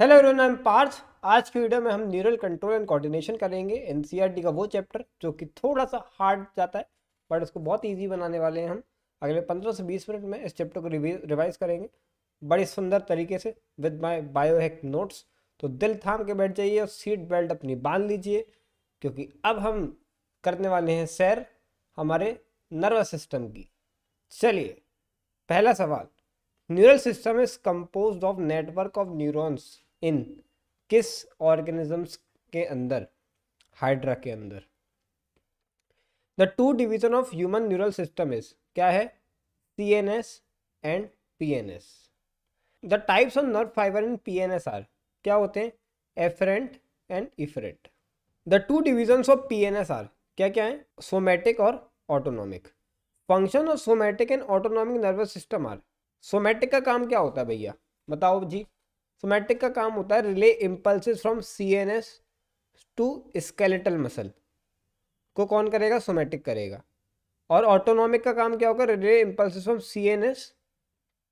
Hello everyone I am Parth आज की video में हम न्यूरल कंट्रोल एंड कोऑर्डिनेशन करेंगे एनसीईआरटी e का वो चैप्टर जो कि थोड़ा सा हार्ड जाता है बट उसको बहुत इजी बनाने वाले हैं हम अगले 15 से 20 मिनट में इस चैप्टर को रिवाइज करेंगे बड़े सुंदर तरीके से विद माय बायोहैक नोट्स तो दिल थाम के बैठ जाइए और सीट बेल्ट अपनी बांध लीजिए क्योंकि अब हम करने वाले हैं सैर हमारे नर्वस सिस्टम की चलिए पहला सवाल neural system is compose of network of neurons in किस ऑर्गेनिजम्स के अंदर हाइड्रा के अंदर the two division of human neural system is क्या है C N S and P N S the types of nerve fiber in P N S are क्या होते हैं afferent and efferent the two division of P N S are क्या क्या है somatic और autonomic function of somatic and autonomic nervous system are somatic का काम क्या होता है भैया बताओ जी सोमैटिक का काम होता है relay impulses from C N S to skeletal muscle को कौन करेगा सोमैटिक करेगा और ऑटोनॉमिक का काम क्या होगा relay impulses from C N S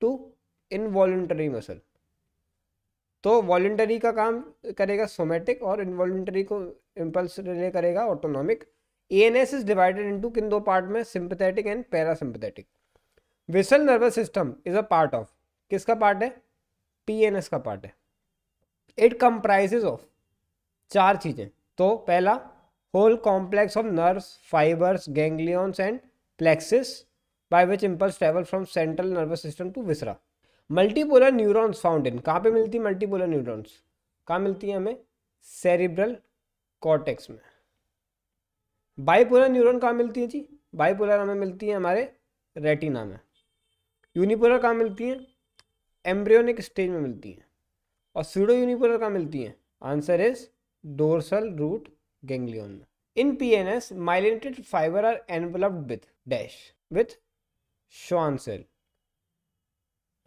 to involuntary muscle तो वॉल्ट्री का काम करेगा सोमैटिक और इनवॉल्ट्री को इम्पल्स रिले करेगा autonomic A N S is divided to किन दो पार्ट में sympathetic and parasympathetic visceral nervous system is a part of किसका पार्ट है पीएनएस का पार्ट है इट कंप्राइजेज ऑफ चार चीज़ें तो पहला whole complex of nerves fibers ganglions and plexuses by which impulse travel from central nervous system to viscera multipolar neurons in कहाँ पे मिलती है मल्टीपोलर न्यूरोन्स कहाँ मिलती है हमें सेरिब्रल कॉर्टेक्स में बाईपोलर न्यूरॉन कहाँ मिलती है जी बाईपोलर हमें मिलती है हमारे रेटिना में यूनिपोलर कहाँ मिलती है एम्ब्रियोनिक स्टेज में मिलती हैं और सीडो यूनिपोलर कहाँ मिलती हैं answer is dorsal root ganglion में in P N S myelinated fiber are enveloped with dash with Schwann cell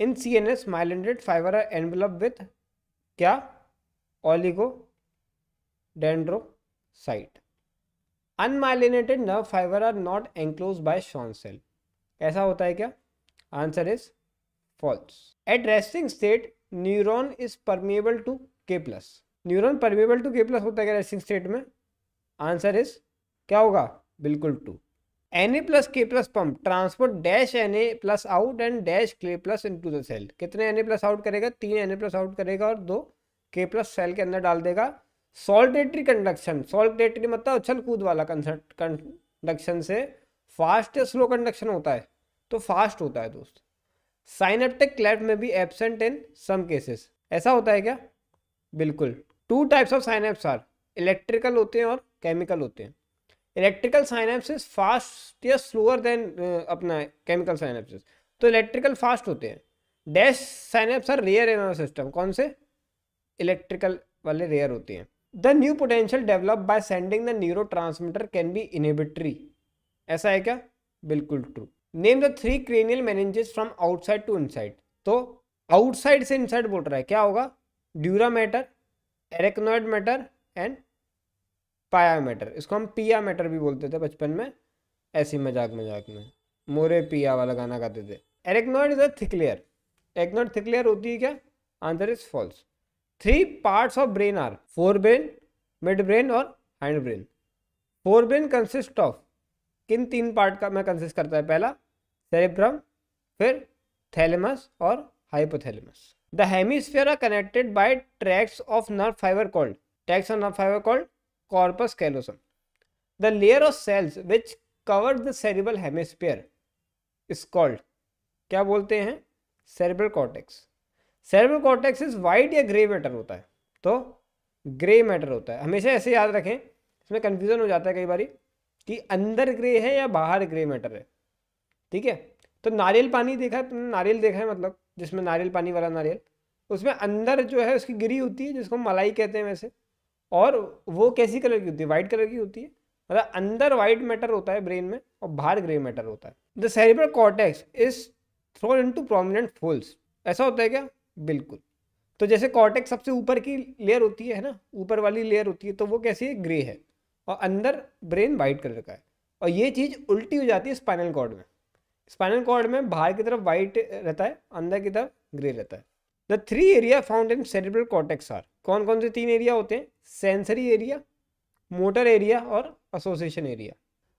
in C N S myelinated fiber are envelop with क्या oligodendrocyte unmyelinated nerve fiber are not enclose by Schwann cell ऐसा होता है क्या answer is false At resting state, neuron is permeable to K plus. Neuron permeable to K plus होता है क्या resting state में answer is क्या होगा बिल्कुल true N A plus K plus pump transport dash N A plus out and dash K plus in to the cell कितने N A plus out करेगा तीन एन ए प्लस आउट करेगा और दो के प्लस सेल के अंदर डाल देगा सॉल्टेटरी कंडक्शन सॉल्टेटरी मतलब उछल कूद वाला कंडक्शन से फास्ट या स्लो कंडक्शन होता है तो फास्ट होता है दोस्त साइनेप्टिक क्लेफ्ट में भी एबसेंट इन सम केसेस ऐसा होता है क्या बिल्कुल two types of synapse are electrical होते हैं और केमिकल होते हैं इलेक्ट्रिकल साइनेप्सिस फास्ट या स्लोअर देन uh, अपना केमिकल साइनेप्सिस तो इलेक्ट्रिकल फास्ट होते हैं dash synapse are rare in system कौन से इलेक्ट्रिकल वाले रेयर होते हैं the new potential develop by sending the neuro can be inhibitory ऐसा है क्या बिल्कुल true name the three cranial meninges from outside to inside तो आउटसाइड से इनसाइड बोल रहा है क्या होगा dura mater arachnoid mater and pia mater इसको हम पिया मैटर भी बोलते थे बचपन में ऐसी मजाक मजाक में मोरे पिया वाला गाना गाते थे arachnoid is a thick layer arachnoid thick layer होती है क्या answer is false three parts of brain are fore brain mid brain और hind brain fore brain consist of किन तीन पार्ट का मैं कंसिस्ट करता है पहला सेरेब्रम फिर थैलेमस और hypothalamus the hemisphere are connected by tracts of nerve fibre called tracts of nerve fibre called corpus callosum the layer of cells which cover the cerebral hemisphere is called क्या बोलते हैं cerebral cortex cerebral cortex is white या grey matter होता है तो grey matter होता है हमेशा ऐसे याद रखें इसमें कन्फ्यूज़न हो जाता है कई बारी कि अंदर ग्रे है या बाहर ग्रे मैटर है ठीक है तो नारियल पानी देखा तुमने नारियल देखा है मतलब जिसमें नारियल पानी वाला नारियल उसमें अंदर जो है उसकी गिरी होती है जिसको मलाई कहते हैं वैसे और वो कैसी कलर की होती है वाइट कलर की होती है मतलब अंदर वाइट मैटर होता है ब्रेन में और बाहर ग्रे मैटर होता है the cerebral cortex is thrown into prominent folds ऐसा होता है क्या बिल्कुल तो जैसे कॉर्टेक्स सबसे ऊपर की लेयर होती है ना ऊपर वाली लेयर होती है तो वो कैसी है ग्रे है और अंदर ब्रेन वाइट कलर का है और ये चीज़ उल्टी हो जाती है स्पाइनल कॉर्ड में स्पाइनल कॉर्ड में बाहर की तरफ वाइट रहता है अंदर की तरफ ग्रे रहता है the three area found in cerebral cortex are कौन कौन से तीन एरिया होते हैं सेंसरी एरिया मोटर एरिया और association area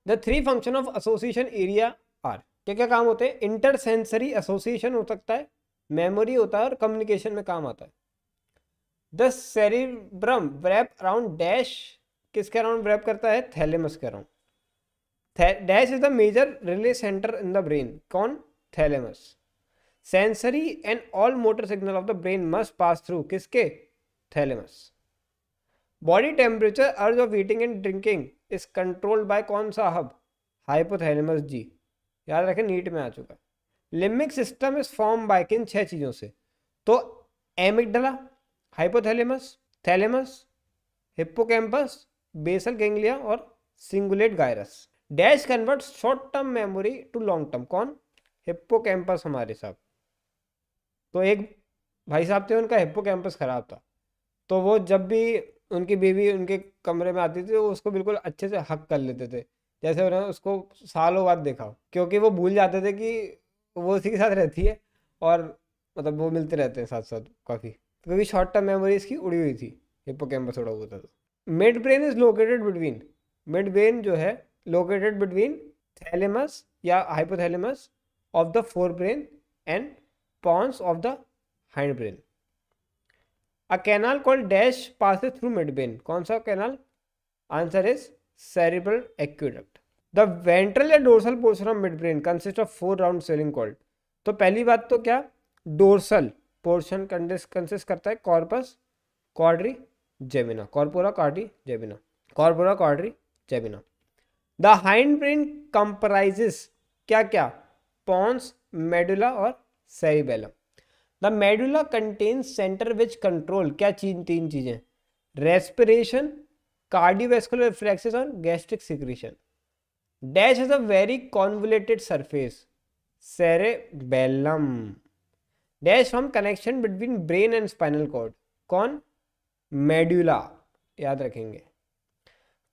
the three function of association area are क्या क्या काम होते हैं इंटर सेंसरी एसोसिएशन हो सकता है मेमोरी होता है और कम्युनिकेशन में काम आता है the cerebrum wrap around dash किसके अराउंड व्रैप करता है थैलेमस के around dash is the major relay centre in the brain कौन thalamus sensory and all motor signal of the brain must pass through किसके thalamus body temperature urge of eating and drinking is controlled by कौन सा hub hypothalamus जी याद रखें NEET में आ चुका limbic system is form by किन छह चीज़ों से तो amygdala hypothalamus thalamus hippocampus basal ganglia और cingulate gyrus dash convert short term memory to long term कौन कैंपस हमारे साहब तो एक भाई साहब थे उनका कैंपस खराब था तो वो जब भी उनकी बीवी उनके कमरे में आती थी वो तो उसको बिल्कुल अच्छे से हक कर लेते थे जैसे उन्होंने उसको सालों बाद देखा क्योंकि वो भूल जाते थे कि वो उसी के साथ रहती है और मतलब वो मिलते रहते हैं साथ साथ काफ़ी क्योंकि शॉर्ट टर्म मेमोरी इसकी उड़ी हुई थी कैंपस उड़ा हुआ था तो mid brain is located between mid brain जो है लोकेटेड बिटवीन थैलेमस या hypothalamus of the fore brain and pons of the hind brain a canal called dash pass through mid brain कौन सा canal answer is cerebral aqueduct the ventral या dorsal portion of mid brain consist of four round swelling called तो पहली बात तो क्या dorsal portion consist करता है corpus quadrigemina corpora quadrigemina corpora quadrigemina the hind brain comprises क्या क्या पॉन्स मेडुला और cerebellum the medulla contains centre which control क्या चीज तीन चीजें रेस्पिरेशन कार्डियोवेस्कुलर रिफ्लेक्सेस और gastric secretion dash is a very convoluted surface cerebellum dash from connection between brain and spinal cord कौन medulla याद रखेंगे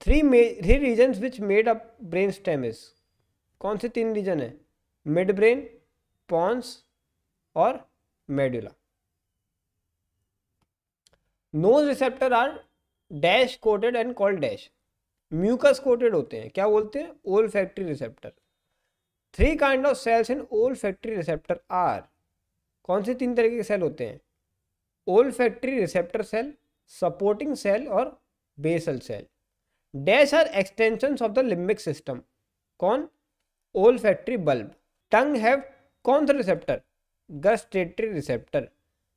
three three region which made up brain stem is कौन से तीन रीजन है mid brain pons और medulla nose receptor are dash coated and called dash mucus coated होते हैं क्या बोलते हैं olfactory receptor three kind of cells in olfactory receptor are कौन से तीन तरीके के सेल होते हैं olfactory receptor cell supporting cell और basal cell dash are extension of the limbic system कौन olfactory bulb tongue have कौन सा receptor gustatory receptor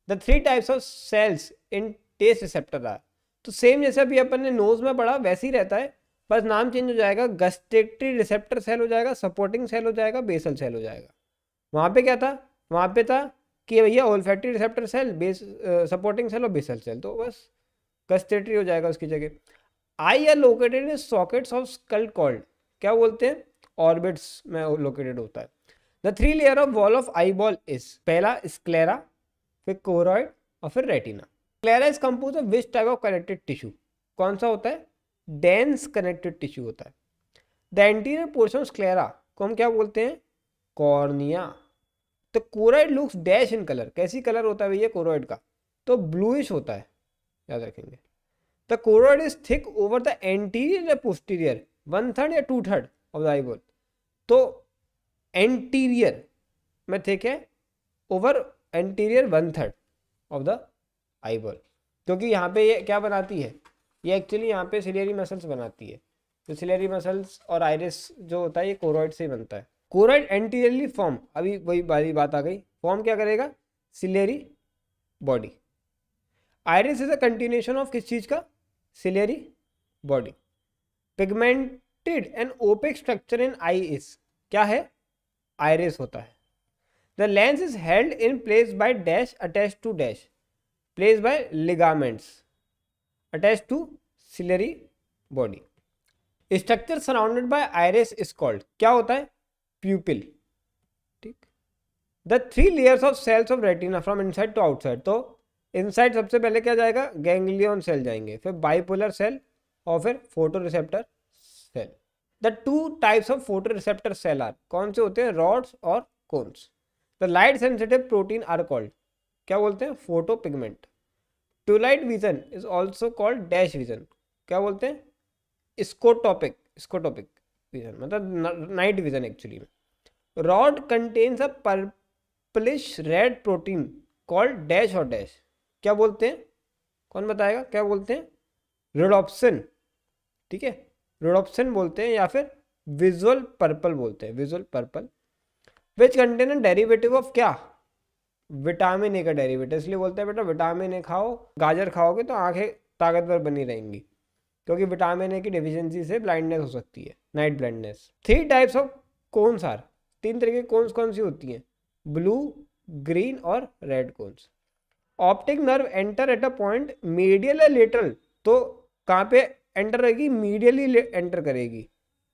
the three types of cells in taste receptor are तो same जैसे अभी अपन ने knows में पढ़ा वैसे ही रहता है बस नाम चेंज हो जाएगा गस्टेटरी रिसेप्टर सेल हो जाएगा सपोर्टिंग सेल हो जाएगा बेसल सेल हो जाएगा वहाँ पे क्या था वहाँ पे था कि भैया ओल receptor cell base supporting cell और बेसल सेल तो बस कस्टेटरी हो जाएगा उसकी जगह eye are located in sockets of skull called क्या बोलते हैं ऑर्बिट्स में लोकेटेड होता है the three layer of wall of eye ball is पहला स्क्लेरा फिर कोरॉइड और फिर retina sclera is compose of which type of connected tissue कौन सा होता है डेंस कनेक्टेड टिश्यू होता है the anterior portion of sclera को हम क्या बोलते हैं कॉर्निया तो choroid looks dash in colour कैसी कलर होता है भैया कोरॉइड का तो ब्लूइश होता है याद रखेंगे the choroid is thick over the anterior या पोस्टीरियर वन थर्ड या two third of the eye ball तो एंटीरियर में थिक है over anterior one third of the eye ball क्योंकि यहाँ पे ये क्या बनाती है ये एक्चुअली यहाँ पे सिलेरी मसल्स बनाती है तो सिलेरी मसल्स और आयरिस जो होता है ये कोरोइड से ही बनता है कोरोइड एंटीरियरली फॉर्म अभी वही बारी बात आ गई फॉर्म क्या करेगा ciliary body iris is a continuation of किस चीज़ का ciliary body pigmented and opaque structure in eye is क्या है आयरिस होता है the lens is held in place by dash attach to dash place by ligaments attach to ciliary body structure surrounded by iris is called क्या होता है pupil ठीक the three layers of cells of retina from inside to outside तो inside सबसे पहले क्या जाएगा ganglion cell जाएंगे फिर बाइपोलर सेल और फिर photo receptor cell the two types of photo receptor cell are कौन से होते हैं रॉड्स और cones the light sensitive protein are called क्या बोलते हैं photo pigment twilight vision is also called dash vision क्या बोलते हैं स्कोटोपिक स्कोटोपिक विजन मतलब नाइट विजन एक्चुअली में rod contains a purplish red protein called dash और डैश क्या बोलते हैं कौन बताएगा क्या बोलते हैं रेड ऑप्शन ठीक है रेड ऑप्शन बोलते हैं या फिर विजुअल पर्पल बोलते हैं visual purple which contain derivative of क्या विटामिन ए का डेरिवेटिव इसलिए बोलते हैं बेटा विटामिन ए खाओ गाजर खाओगे तो आंखें ताकतवर बनी रहेंगी क्योंकि विटामिन ए की डिफिशियंसी से ब्लाइंडनेस हो सकती है night blindness three types of कौन सार तीन तरीके कोन्स कौन सी होती हैं ब्लू ग्रीन और red cones optic nerve enter at a point medial या लेटरल तो कहाँ पे एंटर करेगी मीडियली एंटर करेगी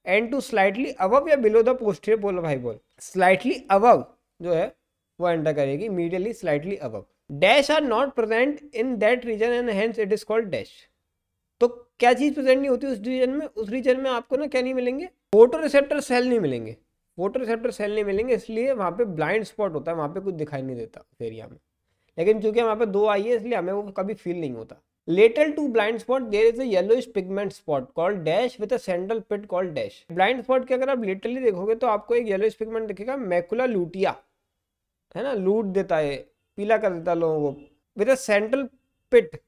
एंड टू स्लाइटली अबव या बिलो द पोस्टियर भाई बोल स्लाइटली अबव जो है वो एंटर करेगी medially slightly above dash are not present in that region and hence it is called dash तो क्या चीज़ प्रेजेंट नहीं होती उस रीजन में उस रीजन में आपको ना क्या नहीं मिलेंगे फोटो रिसेप्टर सेल नहीं मिलेंगे फोटो रिसेप्टर सेल नहीं मिलेंगे इसलिए वहाँ पे ब्लाइंड स्पॉट होता है वहाँ पे कुछ दिखाई नहीं देता एरिया में लेकिन चूंकि हमारे पे दो आई है इसलिए हमें वो कभी फील नहीं होता lateral to blind spot there is a yellowish pigment spot called dash with a central pit called dash के अगर आप literally देखोगे तो आपको एक येलो पिगमेंट दिखेगा मैकुला लूटिया है ना लूट देता है पीला कर देता है लोगों को with central pit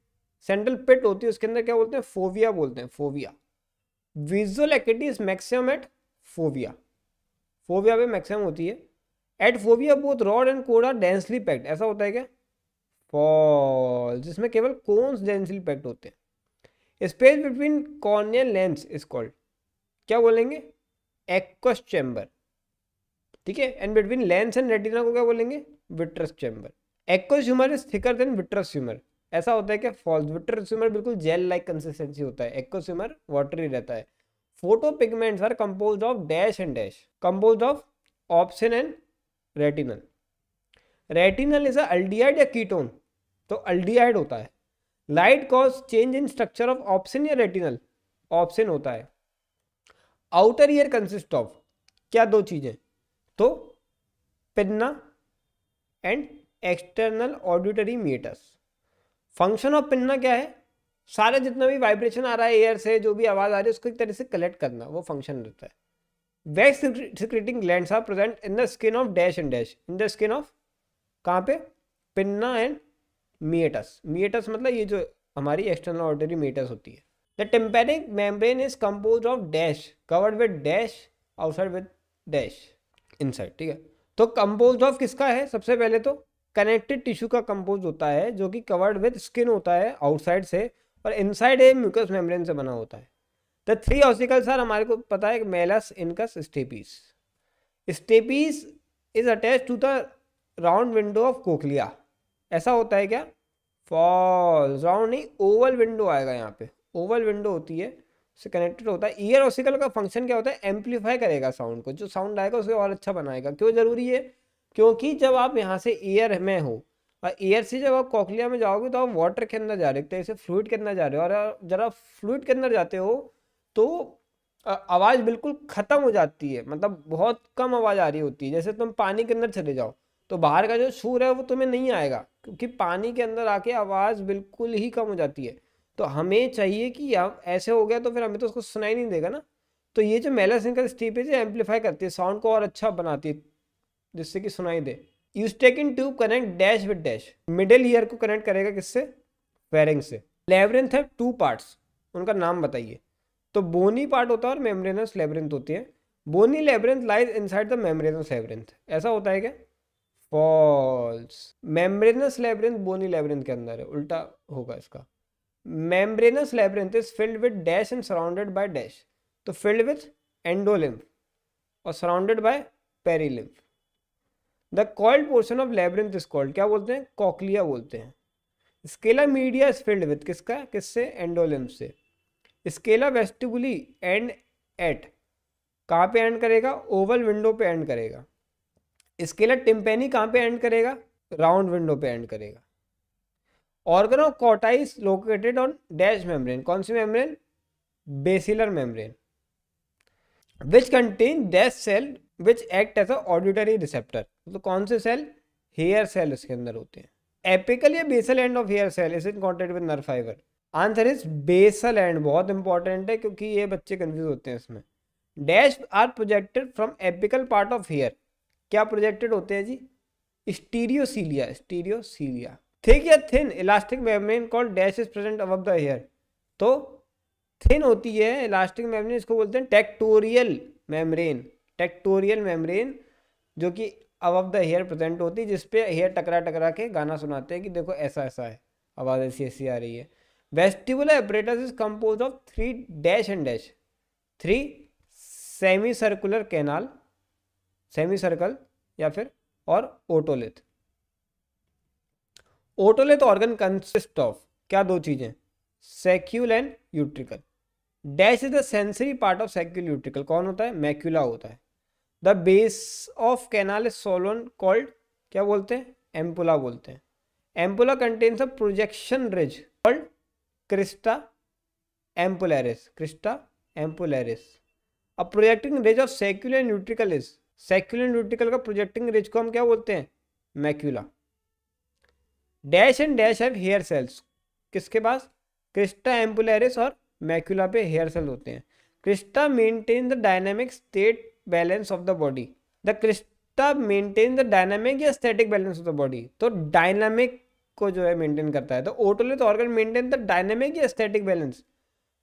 central pit होती है उसके अंदर क्या बोलते हैं फोविया बोलते हैं fovea visual activity is maximum at fovea fovea पे मैक्सिमम होती है at fovea both rod and cone densely packed ऐसा होता है क्या फॉल जिसमें केवल कोन्स डेंसली पैक्ट होते हैं space between corneal lens is called क्या बोलेंगे एक्वस चैम्बर ठीक है and between lens and retina को क्या बोलेंगे vitreous chamber aqueous humour is thicker than vitreous humour ऐसा होता है कि फॉल्स विट्रस ह्यूमर बिल्कुल जेल लाइक कंसिस्टेंसी होता है एक्वस ह्यूमर वाटरी रहता है photo pigments are compose of dash and dash compose of opsin and retinal retinal is aldehyde या कीटोन तो अल्डीहाइड होता है light cause change in structure of opsin या retinal opsin होता है आउटर ईयर कंसिस्ट ऑफ क्या दो चीजें तो pinna and external auditory meatus function of pinna क्या है सारा जितना भी वाइब्रेशन आ रहा है एयर से जो भी आवाज़ आ रही है उसको एक तरह से कलेक्ट करना वो फंक्शन रहता है wax secreting are present in the skin of dash and dash in the skin of कहाँ पे पिन्ना एंड मीएटस मीएटस मतलब ये जो हमारी एक्सटर्नल ऑर्डरी मिएटस होती है the tympanic membrane is compose of dash covered with dash outside with dash inside ठीक है तो कम्पोज ऑफ किसका है सबसे पहले तो कनेक्टेड टिश्यू का कम्पोज होता है जो कि कवर्ड विद स्किन होता है आउटसाइड से और इनसाइड ये म्यूकस मेम्ब्रेन से बना होता है द थ्री ऑसिकल्स आर हमारे को पता है malleus incus stapes stapes is attach to the round window of cochlea ऐसा होता है क्या फॉल्स राउंड नहीं ओवल विंडो आएगा यहाँ पे ओवल विंडो होती है उससे कनेक्टेड होता है ईयर ऑसिकल का फंक्शन क्या होता है एम्पलीफाई करेगा साउंड को जो साउंड आएगा उसे और अच्छा बनाएगा क्यों ज़रूरी है क्योंकि जब आप यहाँ से ईयर में हो और ईयर से जब आप कॉकलिया में जाओगे तो आप वाटर के अंदर जा रहे हो ऐसे तो फ्लूड के अंदर जा रहे हो और जरा आप फ्लूड के अंदर जाते हो तो आवाज़ बिल्कुल ख़त्म हो जाती है मतलब बहुत कम आवाज़ आ रही होती है जैसे तुम पानी के अंदर चले जाओ तो बाहर का जो सूर है वो तुम्हें नहीं आएगा क्योंकि पानी के अंदर आके आवाज़ बिल्कुल ही कम हो जाती है तो हमें चाहिए कि अब ऐसे हो गया तो फिर हमें तो उसको सुनाई नहीं देगा ना तो ये जो मेला सिंकर स्टीपेज है एम्पलीफाई करती है साउंड को और अच्छा बनाती है जिससे कि सुनाई दे इन tube connect dash with dash middle ear को कनेक्ट करेगा किससे फेरिंग से लेबरेंथ है टू पार्ट्स उनका नाम बताइए तो बोनी पार्ट होता है और मेमरेनस लेबरेंथ होती है bony labyrinth lies inside the membranous labyrinth ऐसा होता है क्या false membranous labyrinth bony labyrinth के अंदर है उल्टा होगा इसका membranous labyrinth is filled with dash and surrounded by dash तो फिल्ड विद एंडोलिम्फ और surrounded by perilymph the coiled portion of labyrinth is called क्या बोलते हैं कॉकलिया बोलते हैं scala media is filled with किसका किससे एंडोलिम्फ से स्केला वेस्टिबुली एंड एट कहाँ पे एंड करेगा ओवल विंडो पे एंड करेगा स्केलर टिम्पेनी कहाँ पे एंड करेगा राउंड विंडो पे एंड करेगा organ of Corti located on dash membrane कौन सी membrane basilar membrane which contain dash cell which act as auditory receptor तो कौन से सेल हेयर सेल इसके अंदर होते हैं एपिकल या basal end of hair cell is in contact with nerve fibre answer is basal end बहुत important है क्योंकि ये बच्चे कंफ्यूज होते हैं इसमें dash are projected from apical part of hair क्या प्रोजेक्टेड होते हैं जी स्टीरियोसीलिया स्टीरियोसीलिया थिक या thin elastic membrane called dash is present above the hair तो थिन होती है इलास्टिक मेम्ब्रेन इसको बोलते हैं टेक्टोरियल मेम्ब्रेन टेक्टोरियल मेम्ब्रेन जो कि अबव द हेयर प्रेजेंट होती है जिसपे हेयर टकरा टकरा के गाना सुनाते हैं कि देखो ऐसा ऐसा है आवाज़ ऐसी ऐसी आ रही है vestibular apparatus is compose of three dash and dash three semi circular canal semi circle या फिर और otolith otolith organ consist of क्या दो चीजें saccule and utricle dash is the sensory part of saccule utricle कौन होता है macula होता है the base of canal is swollen called क्या बोलते हैं एम्पुला बोलते हैं ampulla contains a projection ridge called crista ampullaris crista ampullaris a projecting ridge of saccule and is saccule and utricle का प्रोजेक्टिंग रिज को हम क्या बोलते हैं macula dash and dash have hair cells किसके पास क्रिस्टा एम्पुलरिस और मैक्यूला पे हेयर सेल होते हैं crista maintain the dynamic state balance of the body the crista maintain the dynamic या static balance of the body तो dynamic को जो है मेंटेन करता है तो otolith organ maintain the dynamic या स्टैटिक बैलेंस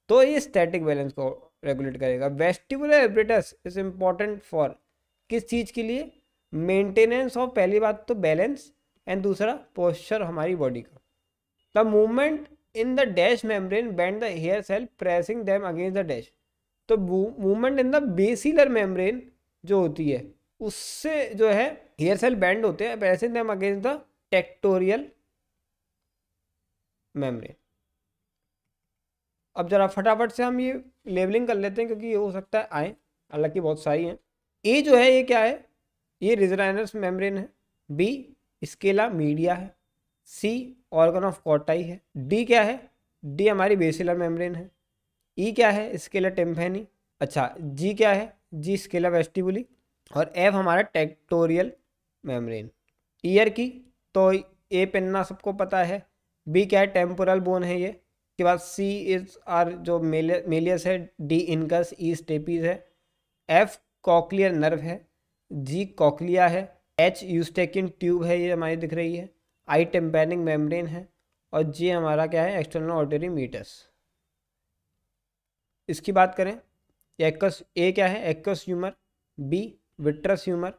तो ये स्टैटिक बैलेंस को रेगुलेट करेगा vestibular apparatus is important for किस चीज़ के लिए मेंटेनेंस ऑफ पहली बात तो बैलेंस एंड दूसरा पोस्चर हमारी बॉडी का the movement in the dash membrane bend the hair cell pressing them against the dash तो movement in the basilar membrane जो होती है उससे जो है हेयर सेल बैंड होते हैं pressing them against the tectorial membrane अब ज़रा फटाफट से हम ये लेबलिंग कर लेते हैं क्योंकि ये हो सकता है आए हालांकि बहुत सारी हैं ए जो है ये क्या है ये रिजराइनस मेम्ब्रेन है बी स्केला मीडिया है सी ऑर्गन ऑफ कॉटाई है डी क्या है डी हमारी बेसिलर मेम्ब्रेन है ई e क्या है स्केला टेम्फेनी अच्छा जी क्या है जी स्केला वेस्टिबुली और एफ हमारा टेक्टोरियल मेम्ब्रेन ईयर की तो ए पेन्ना सबको पता है बी क्या है टेम्पोरल बोन है ये के बाद सी इज आर जो मेलियस है डी इनकस ई स्टेपीज है एफ कॉकलियर नर्व है जी कॉकलिया है एच यूस्टेकिन ट्यूब है ये हमारी दिख रही है आई टेम्पेनिंग मेम्ब्रेन है और जी हमारा क्या है एक्सटर्नल ऑर्डरी मीटर्स इसकी बात करें एक्स ए क्या है aqueous humour B vitreous humour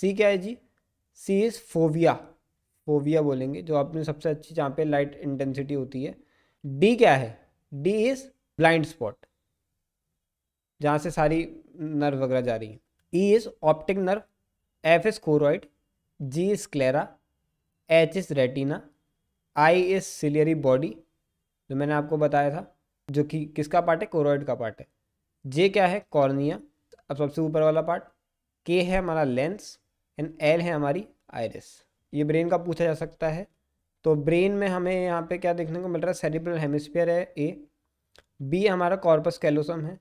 C क्या है जी सी इज़ फोविया फोविया बोलेंगे जो आपने सबसे अच्छी जहाँ पे लाइट इंटेंसिटी होती है डी क्या है डी इज़ ब्लाइंड स्पॉट जहाँ से सारी नर्व वगैरह जा रही हैं E is optic nerve F is choroid G is sclera H is retina I is ciliary body जो मैंने आपको बताया था जो कि किसका पार्ट है कोरोइड का पार्ट है जे क्या है कॉर्निया अब सबसे ऊपर वाला पार्ट के है हमारा लेंस एंड एल है हमारी आयरिस ये ब्रेन का पूछा जा सकता है तो ब्रेन में हमें यहाँ पे क्या देखने को मिल रहा है सेरिब्रल हेमिस्फीयर है ए बी हमारा कॉर्पस कैलोसम है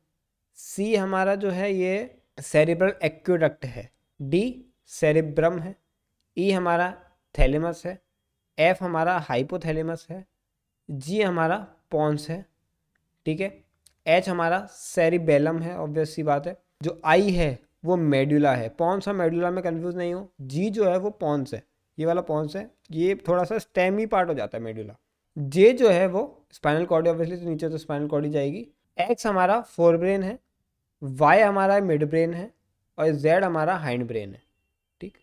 सी हमारा जो है ये सेरिब्रल एक्यूडक्ट है डी सेरिब्रम है ई e हमारा थैलेमस है एफ हमारा हाइपोथैलेमस है जी हमारा पॉन्स है ठीक है एच हमारा सेरिबेलम है ऑब्वियस सी बात है जो आई है वो मेड्यूला है पॉन्स और मेडुला में कंफ्यूज नहीं हो जी जो है वो पॉन्स है ये वाला पॉन्स है ये थोड़ा सा स्टेम ही पार्ट हो जाता है मेड्यूला जे जो है वो स्पाइनल कॉर्ड ऑब्वियसली तो नीचे तो स्पाइनल कॉर्ड ही जाएगी एक्स हमारा फोरब्रेन है वाई हमारा मिड ब्रेन है और जेड हमारा हाइंड ब्रेन है ठीक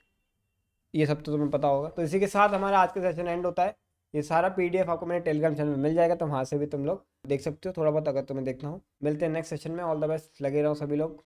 ये सब तो तुम्हें पता होगा तो इसी के साथ हमारा आज का सेशन एंड होता है ये सारा पीडीएफ आपको मेरे टेलीग्राम चैनल में मिल जाएगा तो वहाँ से भी तुम लोग देख सकते हो थोड़ा बहुत अगर तुम्हें देखना हो मिलते हैं नेक्स्ट सेशन में ऑल द बेस्ट लगे रहो सभी लोग